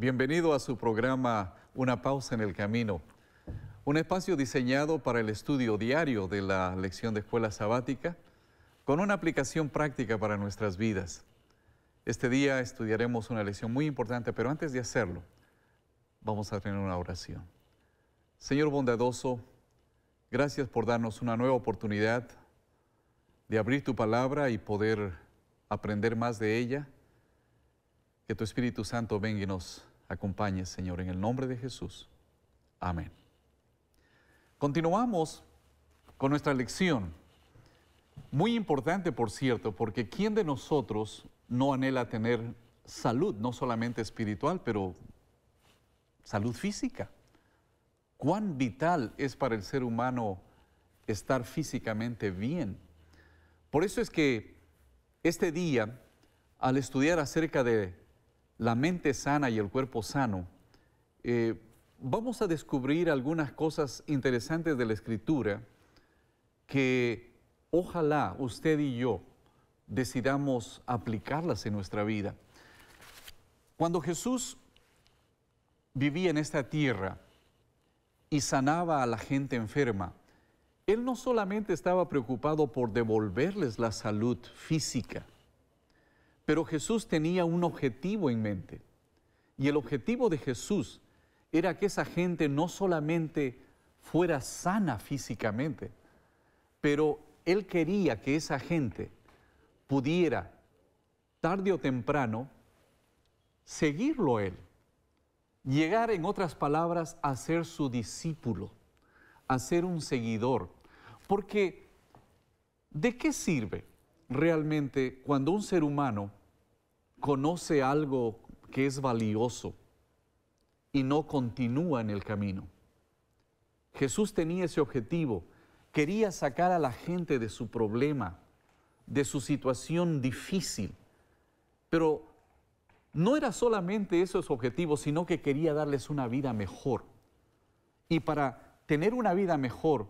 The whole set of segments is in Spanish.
Bienvenido a su programa Una pausa en el camino, un espacio diseñado para el estudio diario de la lección de escuela sabática con una aplicación práctica para nuestras vidas. Este día estudiaremos una lección muy importante, pero antes de hacerlo, vamos a tener una oración. Señor bondadoso, gracias por darnos una nueva oportunidad de abrir tu palabra y poder aprender más de ella. Que tu Espíritu Santo venga y nos acompañe, Señor, en el nombre de Jesús. Amén. Continuamos con nuestra lección. Muy importante, por cierto, porque ¿quién de nosotros no anhela tener salud, no solamente espiritual, pero salud física? ¿Cuán vital es para el ser humano estar físicamente bien? Por eso es que este día, al estudiar acerca de la mente sana y el cuerpo sano, eh, vamos a descubrir algunas cosas interesantes de la escritura que ojalá usted y yo decidamos aplicarlas en nuestra vida. Cuando Jesús vivía en esta tierra y sanaba a la gente enferma, Él no solamente estaba preocupado por devolverles la salud física, pero Jesús tenía un objetivo en mente. Y el objetivo de Jesús era que esa gente no solamente fuera sana físicamente, pero Él quería que esa gente pudiera, tarde o temprano, seguirlo a Él. Llegar, en otras palabras, a ser su discípulo, a ser un seguidor. Porque, ¿de qué sirve realmente cuando un ser humano conoce algo que es valioso y no continúa en el camino. Jesús tenía ese objetivo, quería sacar a la gente de su problema, de su situación difícil, pero no era solamente esos objetivos, sino que quería darles una vida mejor. Y para tener una vida mejor,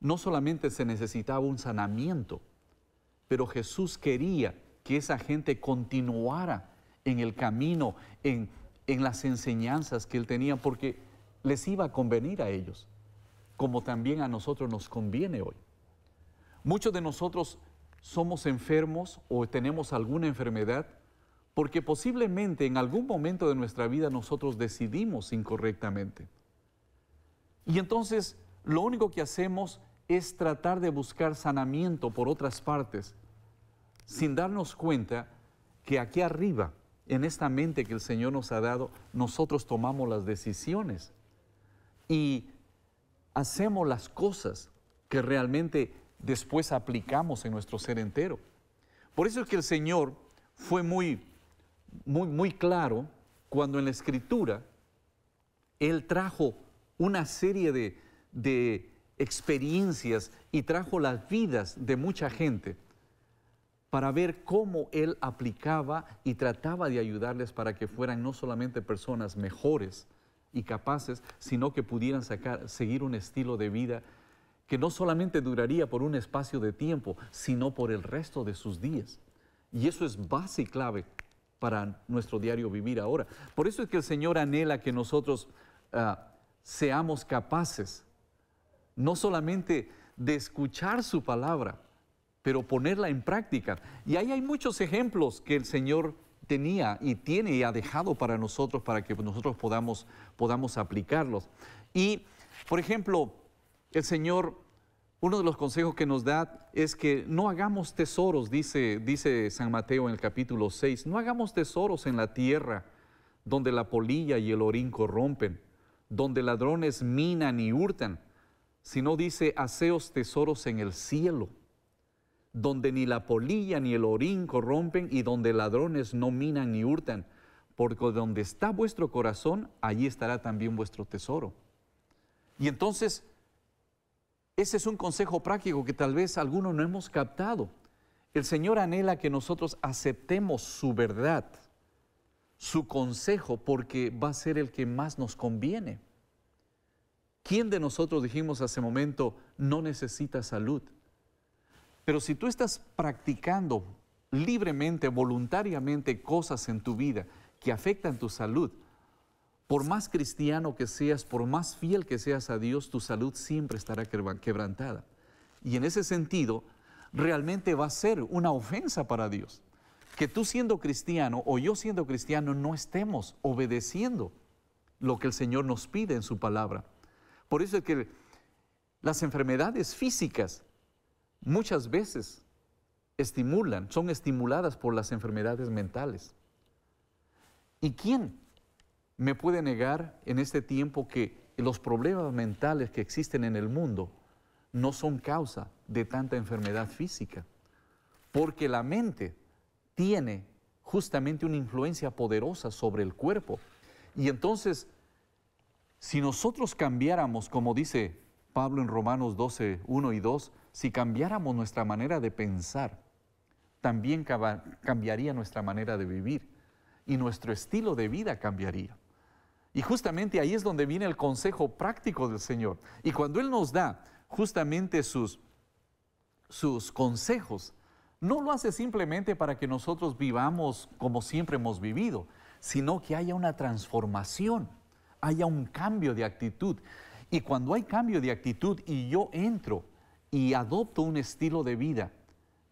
no solamente se necesitaba un sanamiento, pero Jesús quería que esa gente continuara en el camino, en, las enseñanzas que él tenía, porque les iba a convenir a ellos, como también a nosotros nos conviene hoy. Muchos de nosotros somos enfermos o tenemos alguna enfermedad porque posiblemente en algún momento de nuestra vida nosotros decidimos incorrectamente. Y entonces lo único que hacemos es tratar de buscar sanamiento por otras partes, sin darnos cuenta que aquí arriba, en esta mente que el Señor nos ha dado, nosotros tomamos las decisiones y hacemos las cosas que realmente después aplicamos en nuestro ser entero. Por eso es que el Señor fue muy, muy, muy claro cuando en la Escritura Él trajo una serie de, de experiencias y trajo las vidas de mucha gente para ver cómo él aplicaba y trataba de ayudarles para que fueran no solamente personas mejores y capaces, sino que pudieran sacar, seguir un estilo de vida que no solamente duraría por un espacio de tiempo, sino por el resto de sus días. Y eso es base clave para nuestro diario vivir ahora. Por eso es que el Señor anhela que nosotros ah, seamos capaces no solamente de escuchar su palabra, pero ponerla en práctica. Y ahí hay muchos ejemplos que el Señor tenía y tiene y ha dejado para nosotros para que nosotros podamos, podamos aplicarlos. Y, por ejemplo, el Señor, uno de los consejos que nos da es que no hagamos tesoros, dice, dice San Mateo en el capítulo 6, no hagamos tesoros en la tierra donde la polilla y el orín corrompen, donde ladrones minan y hurtan, sino dice, haceos tesoros en el cielo donde ni la polilla ni el orín corrompen y donde ladrones no minan ni hurtan, porque donde está vuestro corazón, allí estará también vuestro tesoro. Y entonces, ese es un consejo práctico que tal vez algunos no hemos captado. El Señor anhela que nosotros aceptemos su verdad, su consejo, porque va a ser el que más nos conviene. ¿Quién de nosotros dijimos hace momento no necesita salud? Pero si tú estás practicando libremente, voluntariamente cosas en tu vida que afectan tu salud, por más cristiano que seas, por más fiel que seas a Dios, tu salud siempre estará quebrantada. Y en ese sentido, realmente va a ser una ofensa para Dios. Que tú siendo cristiano o yo siendo cristiano no estemos obedeciendo lo que el Señor nos pide en su palabra. Por eso es que las enfermedades físicas muchas veces estimulan, son estimuladas por las enfermedades mentales. ¿Y quién me puede negar en este tiempo que los problemas mentales que existen en el mundo no son causa de tanta enfermedad física? Porque la mente tiene justamente una influencia poderosa sobre el cuerpo. Y entonces, si nosotros cambiáramos, como dice Pablo en Romanos 12, 1 y 2, si cambiáramos nuestra manera de pensar, también cambiaría nuestra manera de vivir y nuestro estilo de vida cambiaría. Y justamente ahí es donde viene el consejo práctico del Señor. Y cuando Él nos da justamente sus, sus consejos, no lo hace simplemente para que nosotros vivamos como siempre hemos vivido, sino que haya una transformación, haya un cambio de actitud. Y cuando hay cambio de actitud y yo entro y adopto un estilo de vida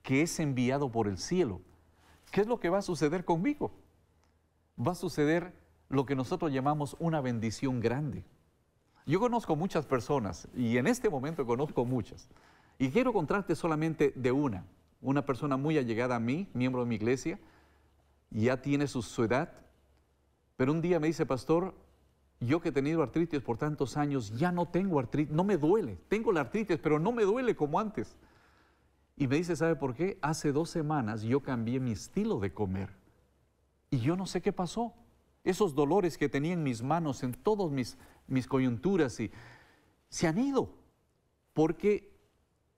que es enviado por el cielo, ¿qué es lo que va a suceder conmigo? Va a suceder lo que nosotros llamamos una bendición grande. Yo conozco muchas personas y en este momento conozco muchas. Y quiero contarte solamente de una, una persona muy allegada a mí, miembro de mi iglesia, ya tiene su, su edad, pero un día me dice, pastor, yo que he tenido artritis por tantos años, ya no tengo artritis, no me duele. Tengo la artritis, pero no me duele como antes. Y me dice, ¿sabe por qué? Hace dos semanas yo cambié mi estilo de comer. Y yo no sé qué pasó. Esos dolores que tenía en mis manos, en todas mis, mis coyunturas, y, se han ido. Porque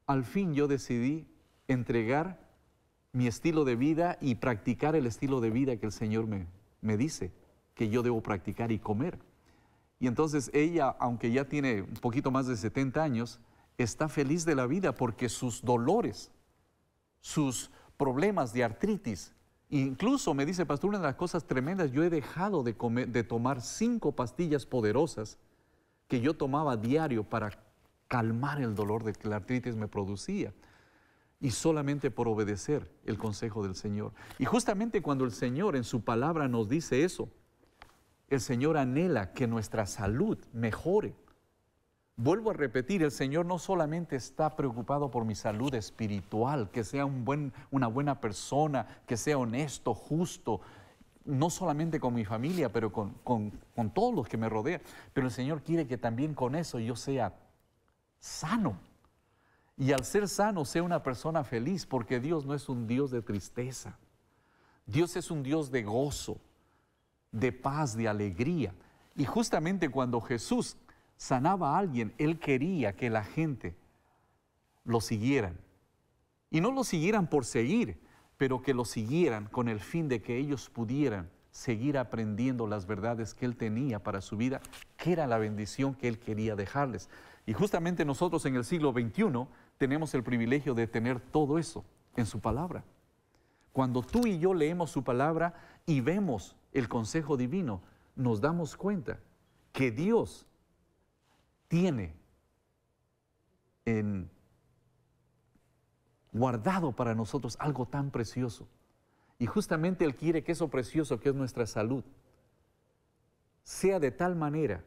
al fin yo decidí entregar mi estilo de vida y practicar el estilo de vida que el Señor me, me dice que yo debo practicar y comer. Y entonces ella, aunque ya tiene un poquito más de 70 años, está feliz de la vida porque sus dolores, sus problemas de artritis, incluso me dice, pastor, una de las cosas tremendas, yo he dejado de, tomar cinco pastillas poderosas que yo tomaba diario para calmar el dolor de que la artritis me producía y solamente por obedecer el consejo del Señor. Y justamente cuando el Señor en su palabra nos dice eso, el Señor anhela que nuestra salud mejore. Vuelvo a repetir, el Señor no solamente está preocupado por mi salud espiritual, que sea una buena persona, que sea honesto, justo, no solamente con mi familia, pero con, con todos los que me rodean. Pero el Señor quiere que también con eso yo sea sano. Y al ser sano, sea una persona feliz, porque Dios no es un Dios de tristeza. Dios es un Dios de gozo de paz, de alegría. Y justamente cuando Jesús sanaba a alguien, Él quería que la gente lo siguieran. Y no lo siguieran por seguir, pero que lo siguieran con el fin de que ellos pudieran seguir aprendiendo las verdades que Él tenía para su vida, que era la bendición que Él quería dejarles. Y justamente nosotros en el siglo XXI tenemos el privilegio de tener todo eso en su palabra. Cuando tú y yo leemos su palabra y vemos el consejo divino, nos damos cuenta que Dios tiene guardado para nosotros algo tan precioso. Y justamente Él quiere que eso precioso que es nuestra salud sea de tal manera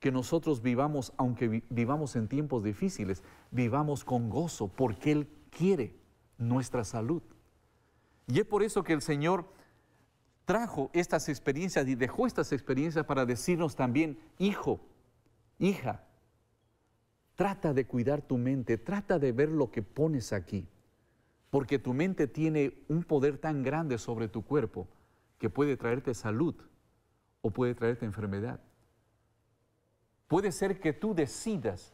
que nosotros vivamos, aunque vivamos en tiempos difíciles, vivamos con gozo porque Él quiere nuestra salud. Y es por eso que el Señor trajo estas experiencias y dejó estas experiencias para decirnos también, hijo, hija, trata de cuidar tu mente, trata de ver lo que pones aquí, porque tu mente tiene un poder tan grande sobre tu cuerpo que puede traerte salud o puede traerte enfermedad. Puede ser que tú decidas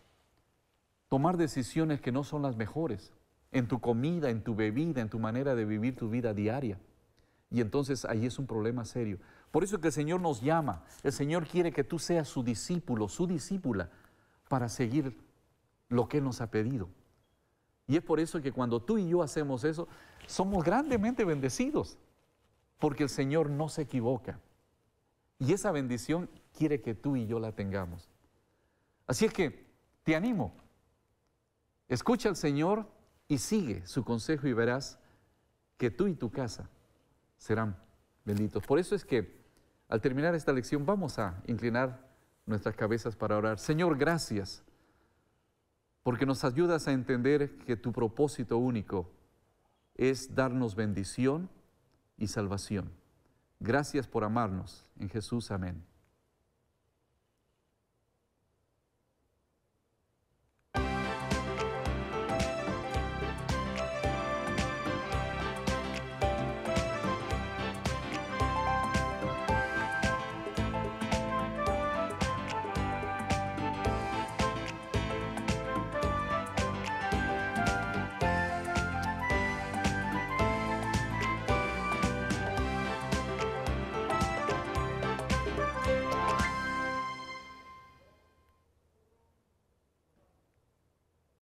tomar decisiones que no son las mejores en tu comida, en tu bebida, en tu manera de vivir tu vida diaria. Y entonces ahí es un problema serio. Por eso que el Señor nos llama, el Señor quiere que tú seas su discípulo, su discípula, para seguir lo que nos ha pedido. Y es por eso que cuando tú y yo hacemos eso, somos grandemente bendecidos, porque el Señor no se equivoca. Y esa bendición quiere que tú y yo la tengamos. Así es que te animo, escucha al Señor y sigue su consejo y verás que tú y tu casa serán benditos. Por eso es que al terminar esta lección vamos a inclinar nuestras cabezas para orar. Señor, gracias, porque nos ayudas a entender que tu propósito único es darnos bendición y salvación. Gracias por amarnos. En Jesús, amén.